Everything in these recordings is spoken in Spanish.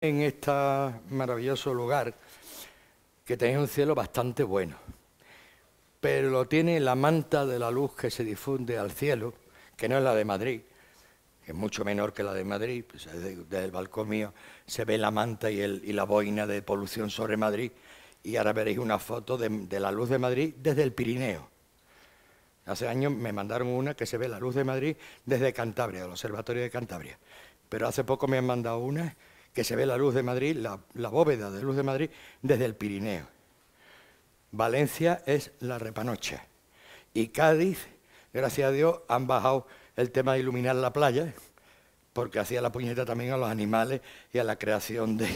en este maravilloso lugar que tenéis un cielo bastante bueno, pero lo tiene la manta de la luz que se difunde al cielo, que no es la de Madrid, es mucho menor que la de Madrid, desde, pues, el balcón mío se ve la manta y, y, la boina de polución sobre Madrid, y ahora veréis una foto de, de la luz de Madrid desde el Pirineo. Hace años me mandaron una que se ve la luz de Madrid desde Cantabria, el Observatorio de Cantabria. Pero hace poco me han mandado una que se ve la luz de Madrid, la, bóveda de luz de Madrid, desde el Pirineo. Valencia es la repanocha. Y Cádiz, gracias a Dios, han bajado el tema de iluminar la playa, porque hacía la puñeta también a los animales y a la creación de,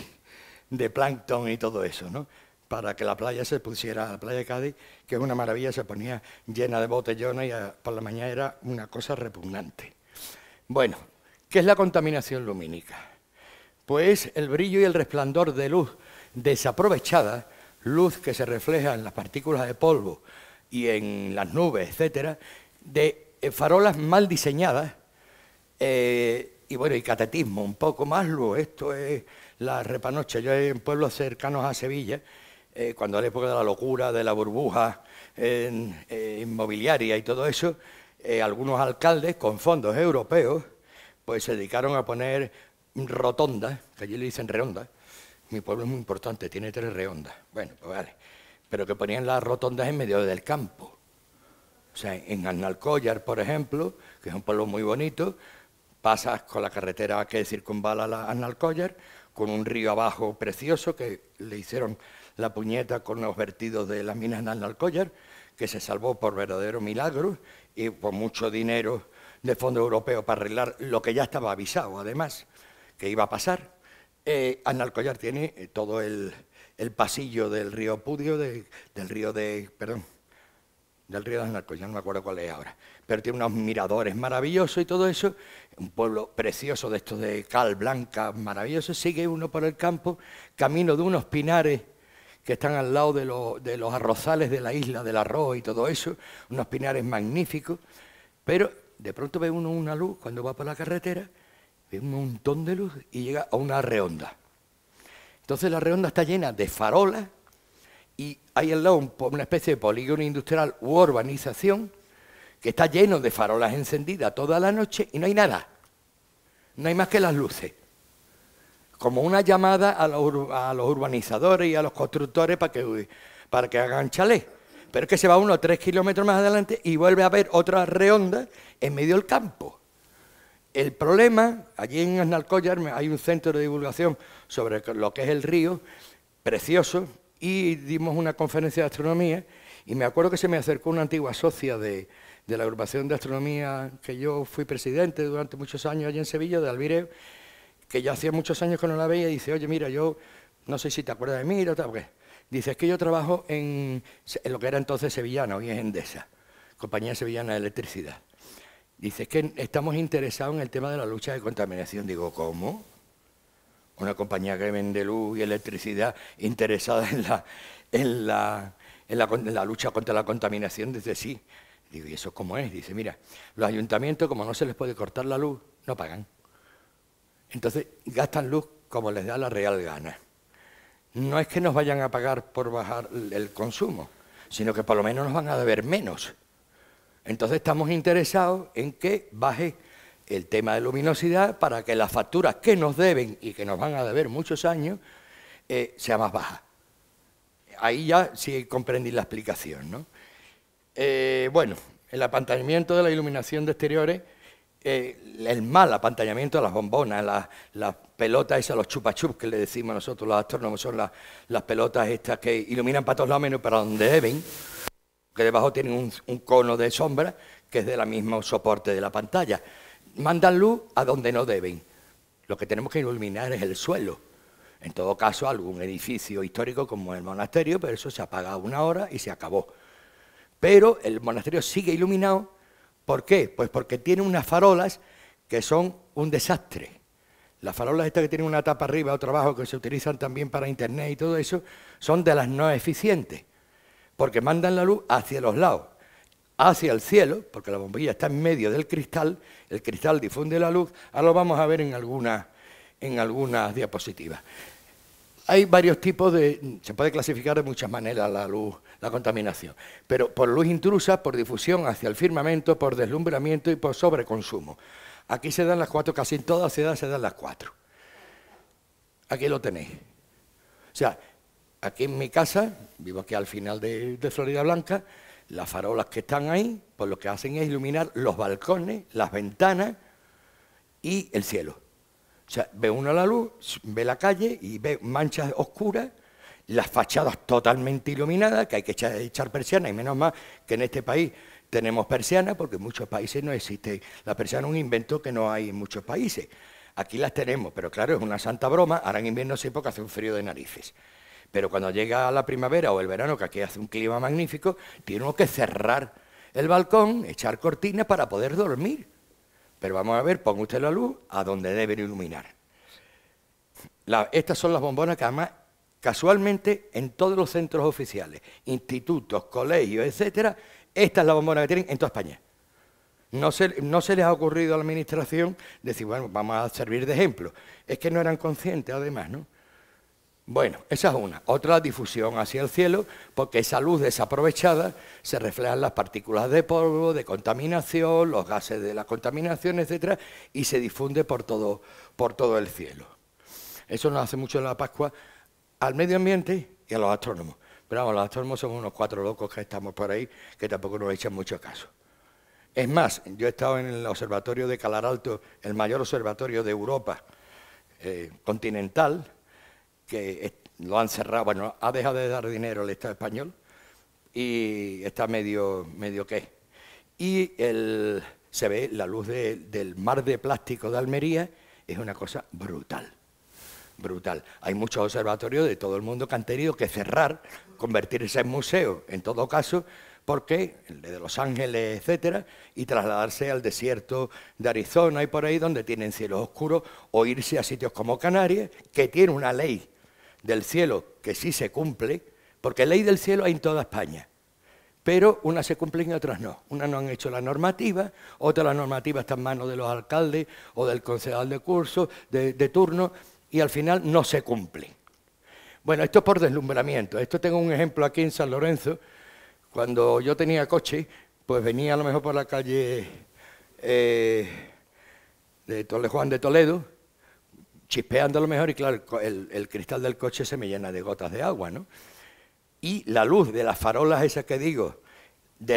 de plancton y todo eso, ¿no? Para que la playa se pusiera, la playa de Cádiz, que es una maravilla, se ponía llena de botellones y por la mañana era una cosa repugnante. Bueno, ¿qué es la contaminación lumínica? pues el brillo y el resplandor de luz desaprovechada, luz que se refleja en las partículas de polvo y en las nubes, etcétera, de eh, farolas mal diseñadas eh, y bueno, y catetismo, un poco más luz. Esto es la repanoche. Yo en pueblos cercanos a Sevilla, eh, cuando era la época de la locura, de la burbuja inmobiliaria y todo eso, algunos alcaldes con fondos europeos pues se dedicaron a poner rotonda, que allí le dicen redonda, mi pueblo es muy importante, tiene tres redondas, bueno, pues vale, pero que ponían las rotondas en medio del campo. O sea, en Annalcollar, por ejemplo, que es un pueblo muy bonito, pasas con la carretera que circunvala la Analcollar, con un río abajo precioso que le hicieron la puñeta con los vertidos de las minas en Annalcollar, que se salvó por verdadero milagro y por mucho dinero de fondo europeo para arreglar lo que ya estaba avisado, además que iba a pasar. Eh, Analcollar tiene eh, todo el, el, pasillo del río Pudio, del río de, perdón, del río de Analcollar, no me acuerdo cuál es ahora, pero tiene unos miradores maravillosos y todo eso, un pueblo precioso de estos de cal blanca, maravilloso, sigue uno por el campo, camino de unos pinares que están al lado de, los de los arrozales de la isla del arroz y todo eso, unos pinares magníficos, pero de pronto ve uno una luz cuando va por la carretera ve un montón de luz y llega a una redonda. Entonces la redonda está llena de farolas y hay al lado una especie de polígono industrial u urbanización que está lleno de farolas encendidas toda la noche y no hay nada. No hay más que las luces. Como una llamada a los, urbanizadores y a los constructores para que, hagan chalé. Pero es que se va uno tres kilómetros más adelante y vuelve a ver otra redonda en medio del campo. El problema, allí en Aznalcóllar hay un centro de divulgación sobre lo que es el río, precioso, y dimos una conferencia de astronomía y me acuerdo que se me acercó una antigua socia de, la agrupación de astronomía que yo fui presidente durante muchos años allí en Sevilla, de Alvireo, que ya hacía muchos años que no la veía y dice, oye, mira, yo no sé si te acuerdas de mí, o tal, pues, dice, es que yo trabajo en, en lo que era entonces Sevillana, hoy es Endesa, Compañía Sevillana de Electricidad. Dice que estamos interesados en el tema de la lucha de contaminación. Digo, ¿cómo? Una compañía que vende luz y electricidad interesada en la, la, lucha contra la contaminación desde sí. Digo, ¿y eso cómo es? Dice, mira, los ayuntamientos, como no se les puede cortar la luz, no pagan. Entonces gastan luz como les da la real gana. No es que nos vayan a pagar por bajar el consumo, sino que por lo menos nos van a deber menos. Entonces estamos interesados en que baje el tema de luminosidad para que las facturas que nos deben y que nos van a deber muchos años eh, sea más baja. Ahí ya sí comprendí la explicación. ¿no? Eh, bueno, el apantallamiento de la iluminación de exteriores, eh, el mal apantallamiento de las bombonas, las, pelotas esas, los chupachups que le decimos nosotros los astrónomos, son las, las pelotas estas que iluminan para todos lados menos para donde deben que debajo tienen un, cono de sombra que es del mismo soporte de la pantalla. Mandan luz a donde no deben. Lo que tenemos que iluminar es el suelo. En todo caso, algún edificio histórico como el monasterio, pero eso se apaga una hora y se acabó. Pero el monasterio sigue iluminado. ¿Por qué? Pues porque tiene unas farolas que son un desastre. Las farolas estas que tienen una tapa arriba, otra abajo, que se utilizan también para internet y todo eso, son de las no eficientes porque mandan la luz hacia los lados, hacia el cielo, porque la bombilla está en medio del cristal, el cristal difunde la luz, ahora lo vamos a ver en algunas en algunas diapositivas. Hay varios tipos de... Se puede clasificar de muchas maneras la luz, la contaminación. Pero por luz intrusa, por difusión hacia el firmamento, por deslumbramiento y por sobreconsumo. Aquí se dan las cuatro, casi en toda ciudad se dan las cuatro. Aquí lo tenéis. O sea, aquí en mi casa, vivo aquí al final de, Florida Blanca, las farolas que están ahí, pues lo que hacen es iluminar los balcones, las ventanas y el cielo. O sea, ve uno la luz, ve la calle y ve manchas oscuras, las fachadas totalmente iluminadas, que hay que echar, persiana, persianas, y menos mal que en este país tenemos persianas, porque en muchos países no existe. La persiana es un invento que no hay en muchos países. Aquí las tenemos, pero claro, es una santa broma, ahora en invierno se porque hace un frío de narices. Pero cuando llega la primavera o el verano, que aquí hace un clima magnífico, tiene uno que cerrar el balcón, echar cortinas para poder dormir. Pero vamos a ver, ponga usted la luz a donde debe iluminar. estas son las bombonas que además casualmente en todos los centros oficiales, institutos, colegios, etcétera, esta es la bombona que tienen en toda España. No se, no se les ha ocurrido a la administración decir, bueno, vamos a servir de ejemplo. Es que no eran conscientes, además, ¿no? Bueno, esa es una. Otra, difusión hacia el cielo, porque esa luz desaprovechada se refleja en las partículas de polvo, de contaminación, los gases de la contaminación, etc., y se difunde por todo, por todo el cielo. Eso nos hace mucho en la Pascua al medio ambiente y a los astrónomos. Pero vamos, los astrónomos son unos cuatro locos que estamos por ahí, que tampoco nos echan mucho caso. Es más, yo he estado en el observatorio de Calaralto, el mayor observatorio de Europa eh, continental, que lo han cerrado, bueno, ha dejado de dar dinero al Estado español y está medio, medio qué. Y se ve la luz del mar de plástico de Almería, es una cosa brutal, brutal. Hay muchos observatorios de todo el mundo que han tenido que cerrar, convertirse en museo, en todo caso, porque el de Los Ángeles, etcétera, y trasladarse al desierto de Arizona y por ahí donde tienen cielos oscuros, o irse a sitios como Canarias, que tiene una ley del cielo, que sí se cumple, porque ley del cielo hay en toda España. Pero unas se cumplen y otras no. Unas no han hecho la normativa, otras la normativa está en manos de los alcaldes o del concejal de curso, de, turno, y al final no se cumple. Bueno, esto es por deslumbramiento. Esto tengo un ejemplo aquí en San Lorenzo. Cuando yo tenía coche, pues venía a lo mejor por la calle eh, de Tole, Juan de Toledo, chispeando a lo mejor y claro, el, cristal del coche se me llena de gotas de agua, ¿no? Y la luz de las farolas esas que digo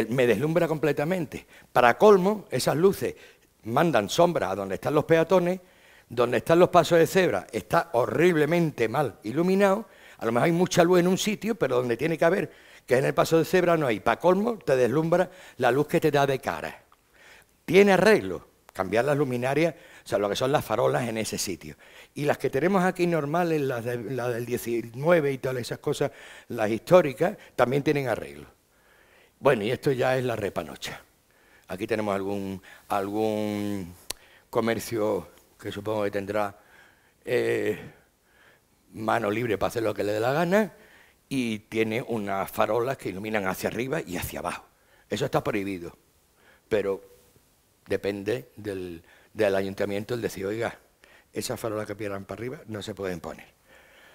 me deslumbra completamente. Para colmo, esas luces mandan sombra a donde están los peatones, donde están los pasos de cebra está horriblemente mal iluminado, a lo mejor hay mucha luz en un sitio, pero donde tiene que haber, que en el paso de cebra no hay. Para colmo, te deslumbra la luz que te da de cara. Tiene arreglo cambiar las luminarias o sea, lo que son las farolas en ese sitio. Y las que tenemos aquí normales, las, del 19 y todas esas cosas, las históricas, también tienen arreglo. Bueno, y esto ya es la repanocha. Aquí tenemos algún, algún comercio que supongo que tendrá eh, mano libre para hacer lo que le dé la gana y tiene unas farolas que iluminan hacia arriba y hacia abajo. Eso está prohibido, pero depende del, del ayuntamiento el decir, oiga, esas farolas que pierdan para arriba no se pueden poner.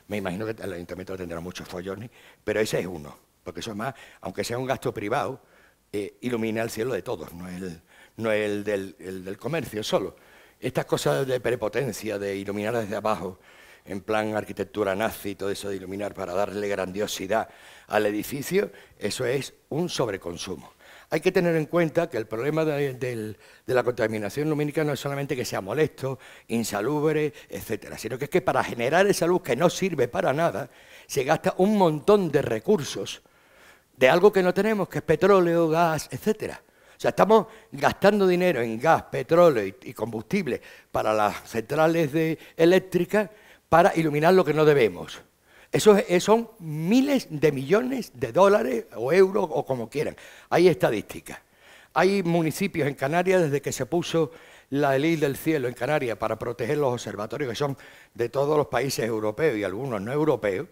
Me imagino que el ayuntamiento tendrá muchos follones, pero ese es uno, porque eso es más, aunque sea un gasto privado, eh, ilumina el cielo de todos, no es el del, el del comercio solo. Estas cosas de prepotencia, de iluminar desde abajo, en plan arquitectura nazi y todo eso de iluminar para darle grandiosidad al edificio, eso es un sobreconsumo. Hay que tener en cuenta que el problema de, la contaminación lumínica no es solamente que sea molesto, insalubre, etcétera, sino que es que para generar esa luz que no sirve para nada, se gasta un montón de recursos de algo que no tenemos, que es petróleo, gas, etcétera. O sea, estamos gastando dinero en gas, petróleo y combustible para las centrales eléctricas para iluminar lo que no debemos. Eso eh, son miles de millones de dólares o euros o como quieran. Hay estadísticas. Hay municipios en Canarias desde que se puso la ley del cielo en Canarias para proteger los observatorios que son de todos los países europeos y algunos no europeos,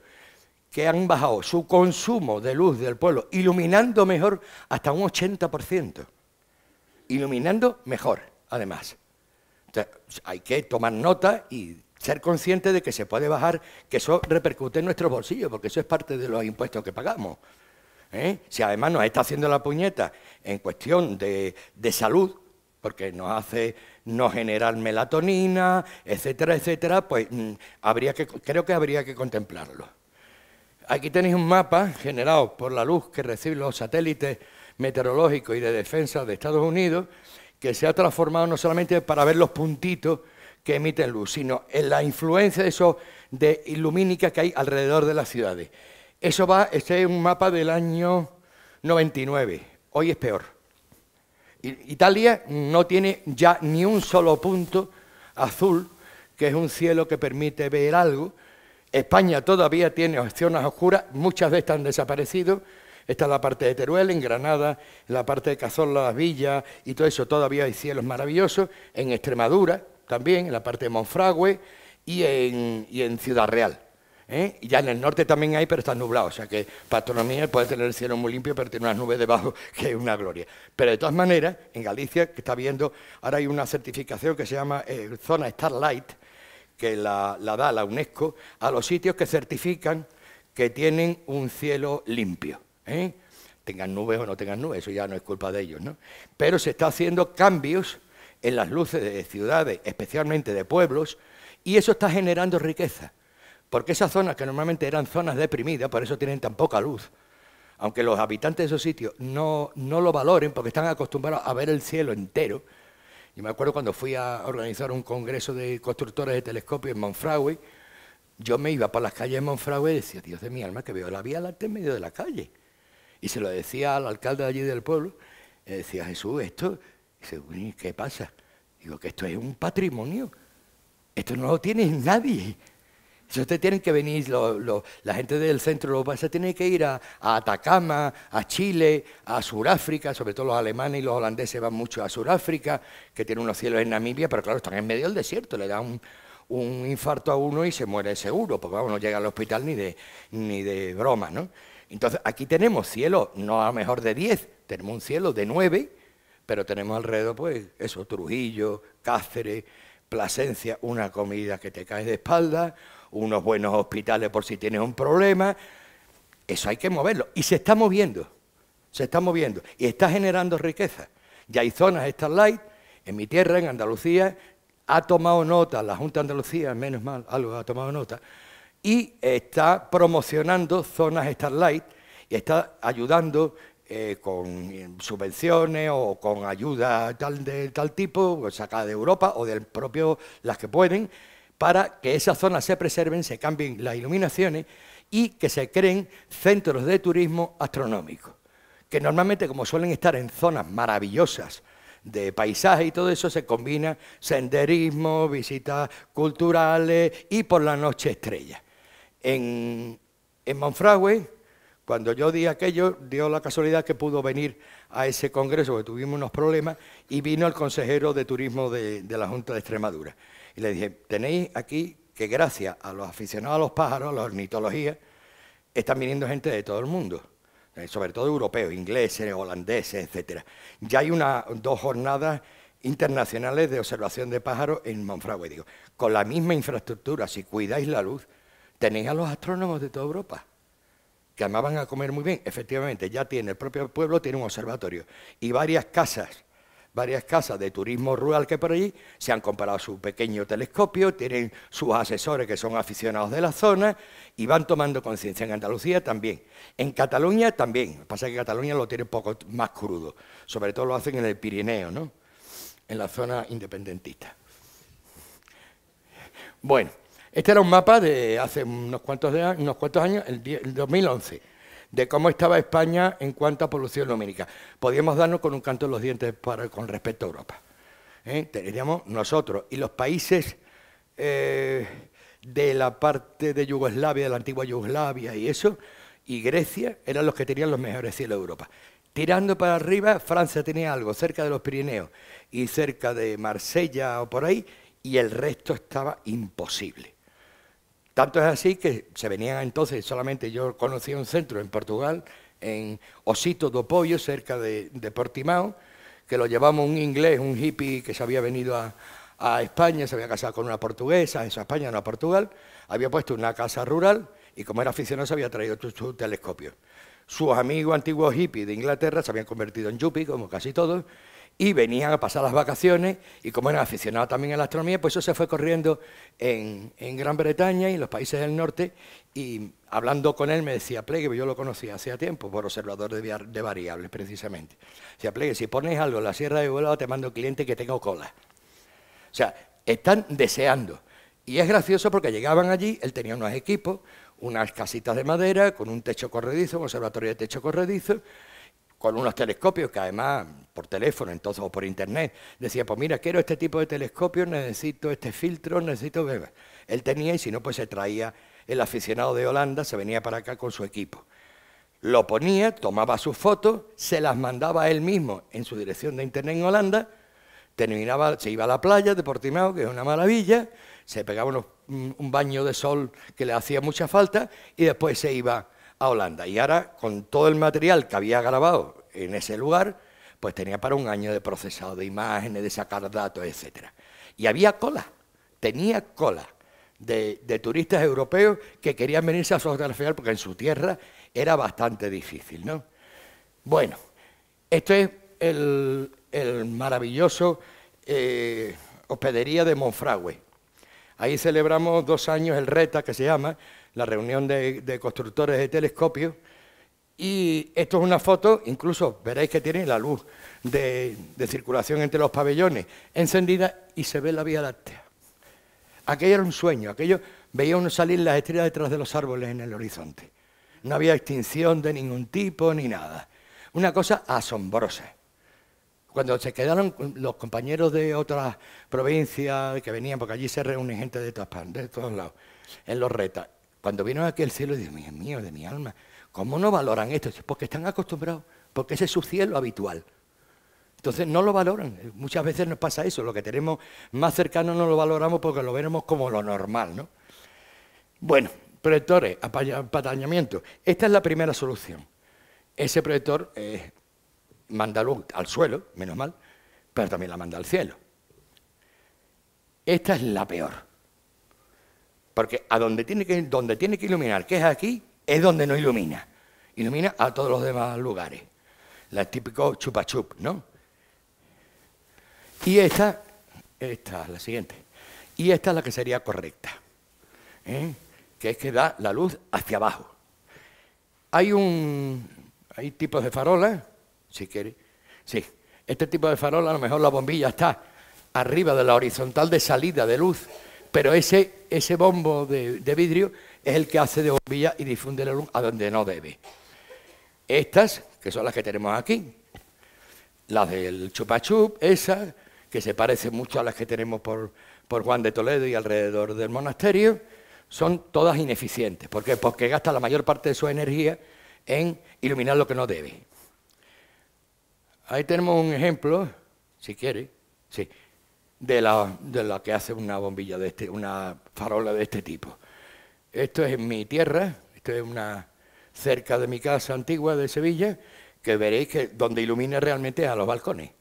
que han bajado su consumo de luz del pueblo, iluminando mejor hasta un 80%. Iluminando mejor, además. hay que tomar nota y ser consciente de que se puede bajar, que eso repercute en nuestros bolsillos, porque eso es parte de los impuestos que pagamos. ¿eh? Si además nos está haciendo la puñeta en cuestión de, de salud, porque nos hace no generar melatonina, etcétera, etcétera, pues mm, habría que, creo que habría que contemplarlo. Aquí tenéis un mapa generado por la luz que reciben los satélites meteorológicos y de defensa de Estados Unidos, que se ha transformado no solamente para ver los puntitos, que emiten luz, sino en la influencia de eso de ilumínica que hay alrededor de las ciudades. Eso va, este es un mapa del año 99, hoy es peor. Italia no tiene ya ni un solo punto azul, que es un cielo que permite ver algo. España todavía tiene zonas oscuras, muchas de estas han desaparecido. Está la parte de Teruel, en Granada, la parte de Cazorla, Las Villas y todo eso. Todavía hay cielos maravillosos. En Extremadura, también, en la parte de Monfragüe y en, y en Ciudad Real. ¿eh? ya en el norte también hay, pero está nublado. O sea que para astronomía puede tener el cielo muy limpio, pero tiene unas nubes debajo que es una gloria. Pero de todas maneras, en Galicia, que está viendo, ahora hay una certificación que se llama eh, Zona Starlight, que la, la da la UNESCO, a los sitios que certifican que tienen un cielo limpio. ¿eh? Tengan nubes o no tengan nubes, eso ya no es culpa de ellos. ¿no? Pero se está haciendo cambios en las luces de ciudades, especialmente de pueblos, y eso está generando riqueza. Porque esas zonas que normalmente eran zonas deprimidas, por eso tienen tan poca luz, aunque los habitantes de esos sitios no, lo valoren porque están acostumbrados a ver el cielo entero. Yo me acuerdo cuando fui a organizar un congreso de constructores de telescopios en Monfragüe, yo me iba por las calles de Monfragüe y decía, Dios de mi alma, que veo la Vía Láctea en medio de la calle. Y se lo decía al alcalde allí del pueblo, decía, Jesús, esto Dice, ¿qué pasa? Digo, que esto es un patrimonio. Esto no lo tiene nadie. ustedes tienen que venir, la gente del centro de se tiene que ir a, Atacama, a Chile, a Sudáfrica, sobre todo los alemanes y los holandeses van mucho a Sudáfrica, que tiene unos cielos en Namibia, pero claro, están en medio del desierto, le da un, infarto a uno y se muere seguro, porque vamos, no llega al hospital ni de, broma, ¿no? Entonces, aquí tenemos cielo, no a lo mejor de 10, tenemos un cielo de 9, pero tenemos alrededor, pues, eso, Trujillo, Cáceres, Plasencia, una comida que te cae de espalda, unos buenos hospitales por si tienes un problema. Eso hay que moverlo. Y se está moviendo, se está moviendo. Y está generando riqueza. Ya hay zonas Starlight, en mi tierra, en Andalucía, ha tomado nota, la Junta de Andalucía, menos mal, algo ha tomado nota, y está promocionando zonas Starlight y está ayudando eh, con subvenciones o con ayuda tal de tal tipo, pues, sacada de Europa o del propio, las que pueden, para que esas zonas se preserven, se cambien las iluminaciones y que se creen centros de turismo astronómico. que normalmente como suelen estar en zonas maravillosas de paisaje y todo eso, se combina senderismo, visitas culturales y por la noche estrella. En, en Monfragüe cuando yo di aquello, dio la casualidad que pudo venir a ese congreso, que tuvimos unos problemas, y vino el consejero de turismo de, la Junta de Extremadura. Y le dije, tenéis aquí que gracias a los aficionados a los pájaros, a la ornitología, están viniendo gente de todo el mundo eh, sobre todo europeos, ingleses, holandeses, etcétera. Ya hay una, dos jornadas internacionales de observación de pájaros en Monfragüe. Digo, con la misma infraestructura, si cuidáis la luz, tenéis a los astrónomos de toda Europa que amaban a comer muy bien. Efectivamente, ya tiene, el propio pueblo tiene un observatorio y varias casas, varias casas de turismo rural que por allí se han comprado su pequeño telescopio, tienen sus asesores que son aficionados de la zona y van tomando conciencia. En Andalucía también, en Cataluña también, pasa que Cataluña lo tiene un poco más crudo, sobre todo lo hacen en el Pirineo, ¿no? en la zona independentista. Bueno. Este era un mapa de hace unos cuantos, unos cuantos años, el, 2011, de cómo estaba España en cuanto a polución lumínica. Podíamos darnos con un canto en los dientes con respecto a Europa. ¿eh? Teníamos nosotros y los países eh, de la parte de Yugoslavia, de la antigua Yugoslavia y eso, y Grecia eran los que tenían los mejores cielos de Europa. Tirando para arriba, Francia tenía algo cerca de los Pirineos y cerca de Marsella o por ahí, y el resto estaba imposible. Tanto es así que se venían entonces, solamente yo conocí un centro en Portugal, en Osito do Pollo, cerca de, Portimao, que lo llevamos un inglés, un hippie que se había venido a, España, se había casado con una portuguesa, en España, no a Portugal, había puesto una casa rural y como era aficionado se había traído su, telescopio. Sus amigos antiguos hippies de Inglaterra se habían convertido en yuppies, como casi todos, y venían a pasar las vacaciones y como eran aficionados también a la astronomía, pues eso se fue corriendo en, Gran Bretaña y en los países del norte y hablando con él me decía, Plegue, yo lo conocía hacía tiempo por observador de, de variables precisamente, decía, Plegue, si pones algo en la Sierra de Volado te mando cliente que tenga cola. O sea, están deseando. Y es gracioso porque llegaban allí, él tenía unos equipos, unas casitas de madera con un techo corredizo, un observatorio de techo corredizo, con unos telescopios que además por teléfono entonces o por internet decía, pues mira, quiero este tipo de telescopio, necesito este filtro, necesito... Él tenía y si no, pues se traía el aficionado de Holanda, se venía para acá con su equipo. Lo ponía, tomaba sus fotos, se las mandaba él mismo en su dirección de internet en Holanda, terminaba, se iba a la playa de Portimao, que es una maravilla, se pegaba un baño de sol que le hacía mucha falta y después se iba a Holanda. Y ahora, con todo el material que había grabado en ese lugar, pues tenía para un año de procesado de imágenes, de sacar datos, etc. Y había cola, tenía cola de, turistas europeos que querían venirse a fotografiar porque en su tierra era bastante difícil, ¿no? Bueno, esto es el, maravilloso eh, hospedería de Monfragüe. Ahí celebramos dos años el RETA, que se llama, la reunión de, constructores de telescopios, y esto es una foto, incluso veréis que tiene la luz de, circulación entre los pabellones encendida y se ve la Vía Láctea. Aquello era un sueño, aquello veía uno salir las estrellas detrás de los árboles en el horizonte. No había extinción de ningún tipo ni nada. Una cosa asombrosa. Cuando se quedaron los compañeros de otras provincias que venían, porque allí se reúne gente de todas de todos lados, en los retas, cuando vino aquí el cielo, Dios mío, mío, de mi alma, ¿cómo no valoran esto? Porque están acostumbrados, porque ese es su cielo habitual. Entonces no lo valoran. Muchas veces nos pasa eso, lo que tenemos más cercano no lo valoramos porque lo vemos como lo normal, ¿no? Bueno, proyectores, apatañamiento. Esta es la primera solución. Ese proyector eh, manda luz al suelo, menos mal, pero también la manda al cielo. Esta es la peor. Porque a donde tiene que, donde tiene que iluminar, que es aquí, es donde no ilumina. Ilumina a todos los demás lugares. La típico chupa chup, ¿no? Y esta, esta, la siguiente. Y esta es la que sería correcta. ¿eh? Que es que da la luz hacia abajo. Hay un. Hay tipos de farolas, si quiere. Sí. Este tipo de farola, a lo mejor la bombilla está arriba de la horizontal de salida de luz, pero ese ese bombo de, vidrio es el que hace de bombilla y difunde la luz a donde no debe. Estas, que son las que tenemos aquí, las del chupachup, esas, que se parecen mucho a las que tenemos por, por Juan de Toledo y alrededor del monasterio, son todas ineficientes. ¿Por qué? Porque gasta la mayor parte de su energía en iluminar lo que no debe. Ahí tenemos un ejemplo, si quiere. Sí de la, de la que hace una bombilla, de este, una farola de este tipo. Esto es en mi tierra, esto es una cerca de mi casa antigua de Sevilla, que veréis que donde ilumina realmente a los balcones,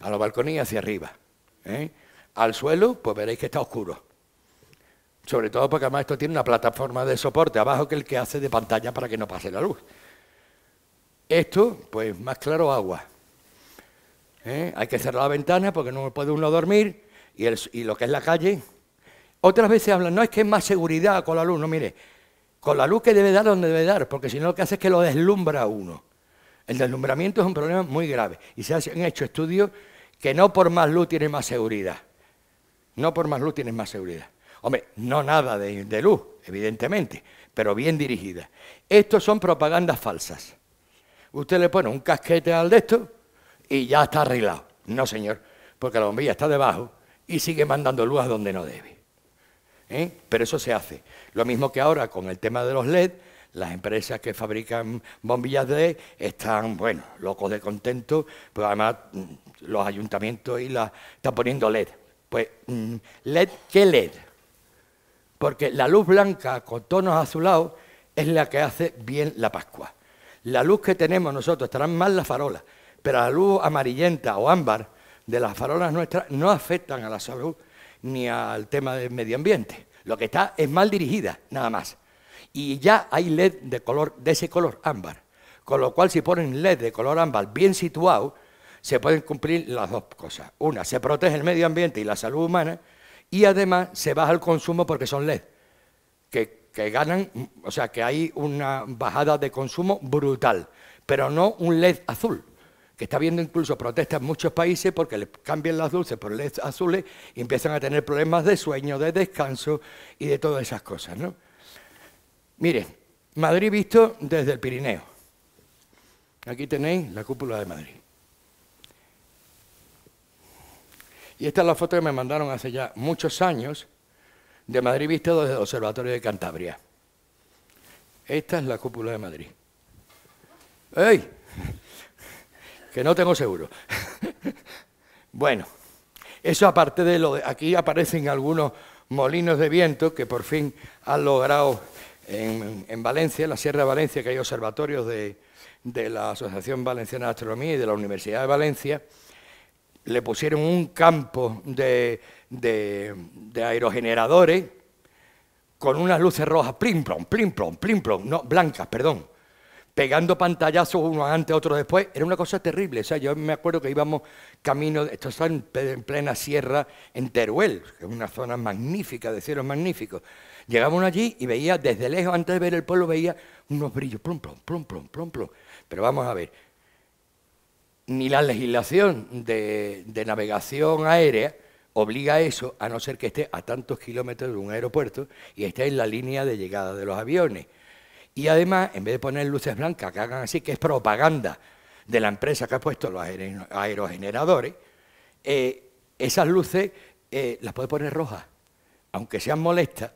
a los balcones y hacia arriba. ¿eh? Al suelo, pues veréis que está oscuro. Sobre todo porque además esto tiene una plataforma de soporte abajo que el que hace de pantalla para que no pase la luz. Esto, pues más claro agua. ¿Eh? hay que cerrar la ventana porque no puede uno dormir y, lo que es la calle. Otras veces hablan, no es que es más seguridad con la luz, no mire, con la luz que debe dar donde debe dar, porque si no lo que hace es que lo deslumbra uno. El deslumbramiento es un problema muy grave y se han hecho estudios que no por más luz tiene más seguridad. No por más luz tiene más seguridad. Hombre, no nada de, de, luz, evidentemente, pero bien dirigida. Estos son propagandas falsas. Usted le pone un casquete al de esto y ya está arreglado. No, señor, porque la bombilla está debajo y sigue mandando luz a donde no debe. ¿Eh? Pero eso se hace. Lo mismo que ahora con el tema de los LED, las empresas que fabrican bombillas de LED están, bueno, locos de contento, pero pues además mm, los ayuntamientos y están poniendo LED. Pues, mm, ¿LED qué LED? Porque la luz blanca con tonos azulados es la que hace bien la Pascua. La luz que tenemos nosotros, estarán mal las farolas, pero la luz amarillenta o ámbar de las farolas nuestras no afectan a la salud ni al tema del medio ambiente. Lo que está es mal dirigida, nada más. Y ya hay LED de, color, de ese color ámbar. Con lo cual, si ponen LED de color ámbar bien situado, se pueden cumplir las dos cosas. Una, se protege el medio ambiente y la salud humana, y además se baja el consumo porque son LED, que, que ganan, o sea, que hay una bajada de consumo brutal, pero no un LED azul, que está viendo incluso protestas en muchos países porque le cambian las dulces por las azules y empiezan a tener problemas de sueño, de descanso y de todas esas cosas. Miren, Madrid visto desde el Pirineo. Aquí tenéis la cúpula de Madrid. Y esta es la foto que me mandaron hace ya muchos años de Madrid visto desde el Observatorio de Cantabria. Esta es la cúpula de Madrid. ¡Ey! que no tengo seguro. bueno, eso aparte de lo de aquí aparecen algunos molinos de viento que por fin han logrado en, Valencia, en la Sierra de Valencia, que hay observatorios de, la Asociación Valenciana de Astronomía y de la Universidad de Valencia, le pusieron un campo de, de aerogeneradores con unas luces rojas, plim plom, plim plom, plim plom, no, blancas, perdón, pegando pantallazos uno antes, otro después. Era una cosa terrible. O sea, yo me acuerdo que íbamos camino, esto está en plena sierra, en Teruel, que es una zona magnífica, de cielos magníficos. Llegábamos allí y veía desde lejos, antes de ver el pueblo, veía unos brillos, plum, plum, plum, plum, plum, plum. Pero vamos a ver, ni la legislación de, de navegación aérea obliga a eso, a no ser que esté a tantos kilómetros de un aeropuerto y esté en la línea de llegada de los aviones. Y además, en vez de poner luces blancas, que hagan así, que es propaganda de la empresa que ha puesto los aerogeneradores, eh, esas luces eh, las puede poner rojas. Aunque sean molestas,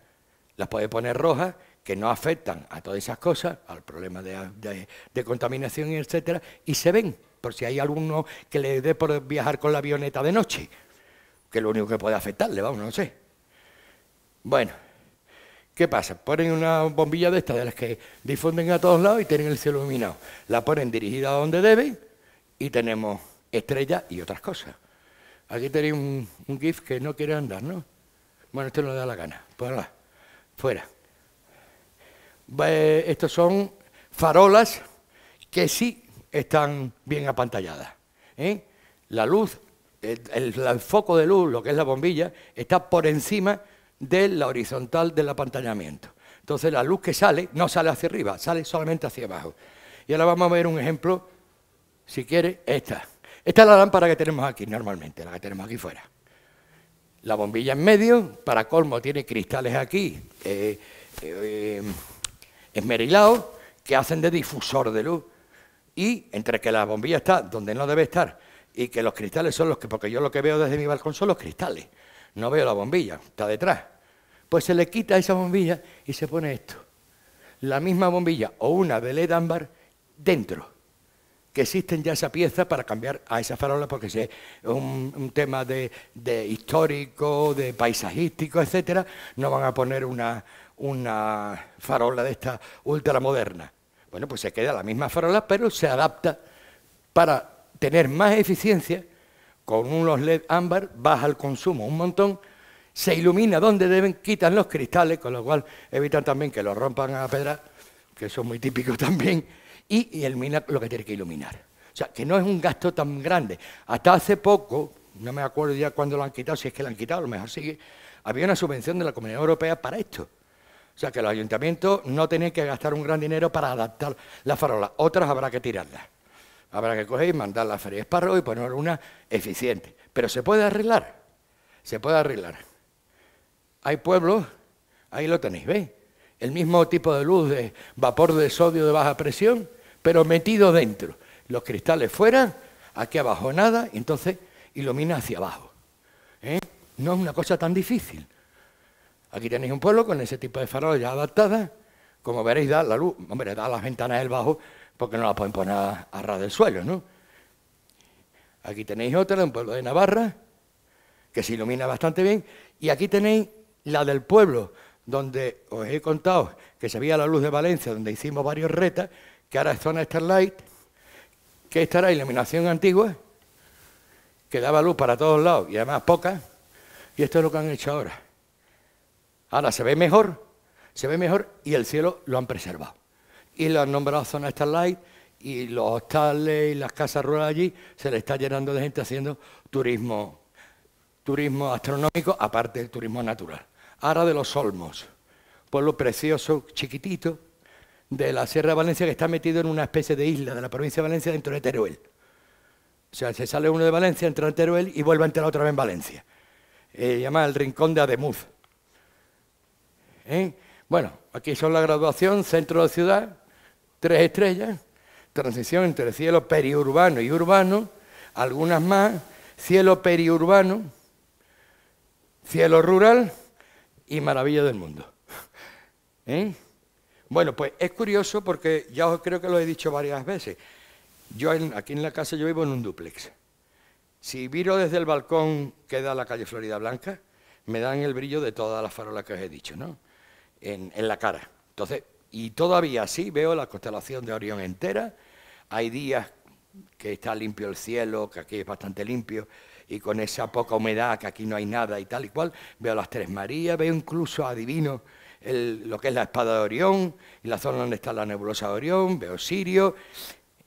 las puede poner rojas que no afectan a todas esas cosas, al problema de, contaminación, etcétera, y se ven, por si hay alguno que le dé por viajar con la avioneta de noche, que es lo único que puede afectarle, vamos, no sé. Bueno, ¿Qué pasa? Ponen una bombilla de estas, de las que difunden a todos lados y tienen el cielo iluminado. La ponen dirigida a donde debe y tenemos estrellas y otras cosas. Aquí tenéis un, GIF que no quiere andar, ¿no? Bueno, este no le da la gana. Ponla, pues fuera. estos son farolas que sí están bien apantalladas. ¿eh? La luz, el foco de luz, lo que es la bombilla, está por encima de la horizontal del apantallamiento. Entonces la luz que sale no sale hacia arriba, sale solamente hacia abajo. Y ahora vamos a ver un ejemplo, si quiere, esta. Esta es la lámpara que tenemos aquí normalmente, la que tenemos aquí fuera. La bombilla en medio, para colmo, tiene cristales aquí, eh, eh, esmerilados, que hacen de difusor de luz. Y entre que la bombilla está donde no debe estar y que los cristales son los que, porque yo lo que veo desde mi balcón son los cristales. No veo la bombilla, está detrás. Pues se le quita esa bombilla y se pone esto. La misma bombilla o una de LED ámbar dentro. Que existen ya esa pieza para cambiar a esa farola porque si es un, tema de, histórico, de paisajístico, etcétera, no van a poner una, una farola de esta ultramoderna. Bueno, pues se queda la misma farola, pero se adapta para tener más eficiencia con unos LED ámbar baja el consumo un montón, se ilumina donde deben, quitan los cristales, con lo cual evitan también que los rompan a pedra, que son muy típicos también, y ilumina lo que tiene que iluminar. O sea, que no es un gasto tan grande. Hasta hace poco, no me acuerdo ya cuándo lo han quitado, si es que lo han quitado, a lo mejor sigue, había una subvención de la Comunidad Europea para esto. O sea, que los ayuntamientos no tenían que gastar un gran dinero para adaptar las farolas, otras habrá que tirarlas. Habrá que coger y mandar la feria de esparro y poner una eficiente. Pero se puede arreglar, se puede arreglar. Hay pueblos, ahí lo tenéis, ¿veis? El mismo tipo de luz de vapor de sodio de baja presión, pero metido dentro. Los cristales fuera, aquí abajo nada, y entonces ilumina hacia abajo. ¿eh? No es una cosa tan difícil. Aquí tenéis un pueblo con ese tipo de farolas ya adaptadas, como veréis, da la luz, hombre, da las ventanas del bajo porque no las pueden poner a, ras del suelo, ¿no? Aquí tenéis otra, un pueblo de Navarra, que se ilumina bastante bien, y aquí tenéis la del pueblo, donde os he contado que se veía la luz de Valencia, donde hicimos varios retas, que ahora es zona Starlight, que esta era iluminación antigua, que daba luz para todos lados, y además poca, y esto es lo que han hecho ahora. Ahora se ve mejor, se ve mejor y el cielo lo han preservado. Y lo han nombrado zona Starlight y los hostales y las casas rurales allí se le está llenando de gente haciendo turismo, turismo astronómico, aparte del turismo natural. Ahora de los Olmos, pueblo precioso, chiquitito, de la Sierra de Valencia que está metido en una especie de isla de la provincia de Valencia dentro de Teruel. O sea, se sale uno de Valencia, entra en Teruel y vuelve a entrar otra vez en Valencia. Eh, llama el Rincón de Ademuz. ¿Eh? Bueno, aquí son la graduación, centro de ciudad, tres estrellas, transición entre cielo periurbano y urbano, algunas más, cielo periurbano, cielo rural y maravilla del mundo. ¿Eh? Bueno, pues es curioso porque ya os creo que lo he dicho varias veces. Yo aquí en la casa yo vivo en un dúplex. Si viro desde el balcón que da la calle Florida Blanca, me dan el brillo de todas las farolas que os he dicho, ¿no? en, la cara. Entonces, y todavía así veo la constelación de Orión entera. Hay días que está limpio el cielo, que aquí es bastante limpio, y con esa poca humedad, que aquí no hay nada y tal y cual, veo las Tres Marías, veo incluso, adivino, lo que es la espada de Orión, y la zona donde está la nebulosa de Orión, veo Sirio,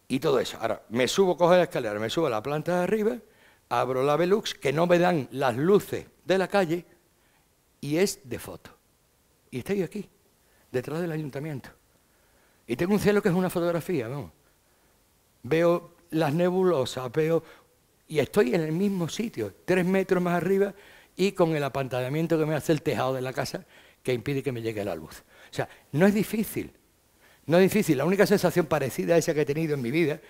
y todo eso. Ahora, me subo, cojo la escalera, me subo a la planta de arriba, abro la Velux, que no me dan las luces de la calle, y es de foto. Y estoy aquí, detrás del ayuntamiento. Y tengo un cielo que es una fotografía, vamos. Veo las nebulosas, veo... Y estoy en el mismo sitio, tres metros más arriba y con el apantallamiento que me hace el tejado de la casa que impide que me llegue la luz. O sea, no es difícil. No es difícil. La única sensación parecida a esa que he tenido en mi vida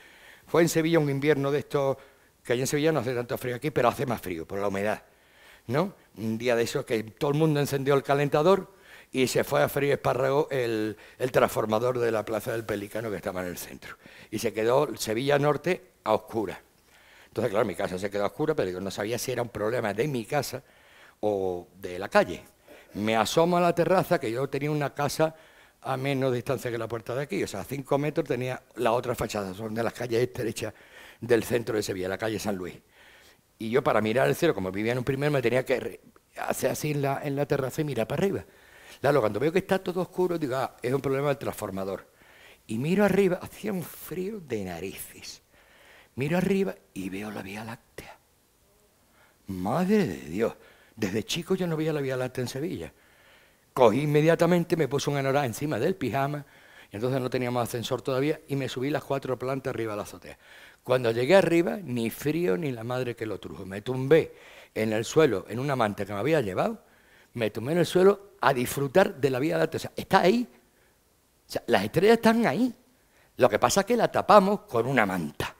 fue en Sevilla un invierno de estos, que allá en Sevilla no hace tanto frío aquí, pero hace más frío por la humedad. ¿No? Un día de esos que todo el mundo encendió el calentador y se fue a Frío Espárrago el, transformador de la Plaza del Pelicano que estaba en el centro. Y se quedó Sevilla Norte a oscura. Entonces, claro, mi casa se quedó a oscura, pero yo no sabía si era un problema de mi casa o de la calle. Me asomo a la terraza, que yo tenía una casa a menos distancia que la puerta de aquí, o sea, a cinco metros tenía la otra fachada, son de las calles derechas del centro de Sevilla, la calle San Luis. Y yo para mirar el cielo, como vivía en un primer, me tenía que hacer así en la terraza y mirar para arriba. Lalo, cuando veo que está todo oscuro, digo, ah, es un problema del transformador. Y miro arriba, hacía un frío de narices. Miro arriba y veo la Vía Láctea. Madre de Dios, desde chico yo no veía la Vía Láctea en Sevilla. Cogí inmediatamente, me puse un anorá encima del pijama, y entonces no teníamos ascensor todavía, y me subí las cuatro plantas arriba a la azotea. Cuando llegué arriba, ni frío ni la madre que lo trujo. Me tumbé en el suelo, en una manta que me había llevado, me tumbé en el suelo a disfrutar de la vida de arte. O sea, está ahí. O sea, las estrellas están ahí. Lo que pasa es que la tapamos con una manta.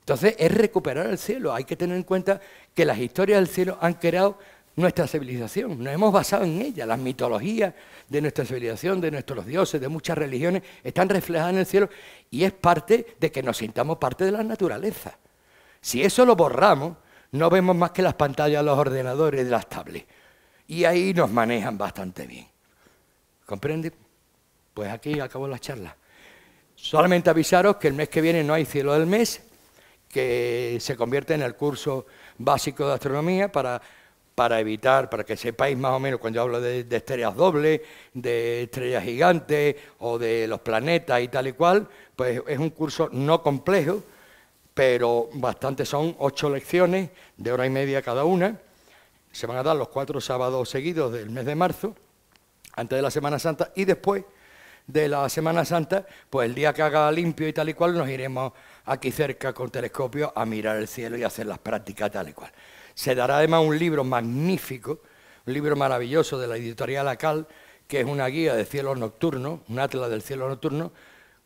Entonces es recuperar el cielo. Hay que tener en cuenta que las historias del cielo han creado nuestra civilización. Nos hemos basado en ella. Las mitologías de nuestra civilización, de nuestros dioses, de muchas religiones, están reflejadas en el cielo y es parte de que nos sintamos parte de la naturaleza. Si eso lo borramos, no vemos más que las pantallas de los ordenadores y de las tablets. Y ahí nos manejan bastante bien. ¿Comprende? Pues aquí acabo la charla. Solamente avisaros que el mes que viene no hay cielo del mes, que se convierte en el curso básico de astronomía para, para evitar, para que sepáis más o menos cuando yo hablo de, de estrellas dobles, de estrellas gigantes o de los planetas y tal y cual, pues es un curso no complejo, pero bastante son ocho lecciones de hora y media cada una se van a dar los cuatro sábados seguidos del mes de marzo, antes de la Semana Santa, y después de la Semana Santa, pues el día que haga limpio y tal y cual, nos iremos aquí cerca con telescopio a mirar el cielo y hacer las prácticas tal y cual. Se dará además un libro magnífico, un libro maravilloso de la editorial Acal, que es una guía de cielo nocturno, un atlas del cielo nocturno,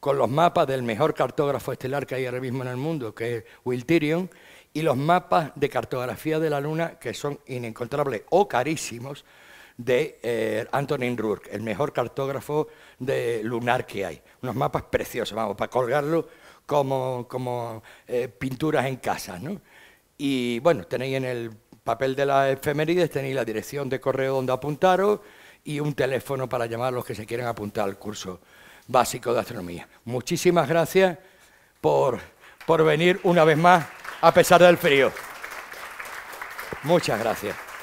con los mapas del mejor cartógrafo estelar que hay ahora mismo en el mundo, que es Will Tyrion, y los mapas de cartografía de la Luna, que son inencontrables o carísimos, de eh, Antonin Rourke, el mejor cartógrafo de lunar que hay. Unos mapas preciosos, vamos, para colgarlo como, como eh, pinturas en casa. ¿no? Y bueno, tenéis en el papel de las efemérides, tenéis la dirección de correo donde apuntaros y un teléfono para llamar a los que se quieran apuntar al curso básico de astronomía. Muchísimas gracias por, por venir una vez más a pesar del frío. Muchas gracias.